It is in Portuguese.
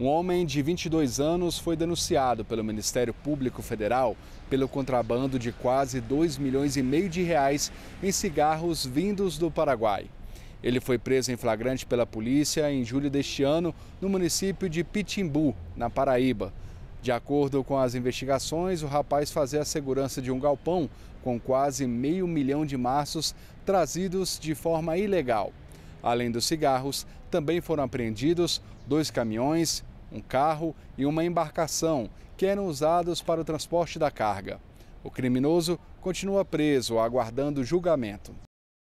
Um homem de 22 anos foi denunciado pelo Ministério Público Federal pelo contrabando de quase 2 milhões e meio de reais em cigarros vindos do Paraguai. Ele foi preso em flagrante pela polícia em julho deste ano no município de Pitimbu, na Paraíba. De acordo com as investigações, o rapaz fazia a segurança de um galpão com quase meio milhão de maços trazidos de forma ilegal. Além dos cigarros, também foram apreendidos dois caminhões, um carro e uma embarcação que eram usados para o transporte da carga. O criminoso continua preso, aguardando julgamento.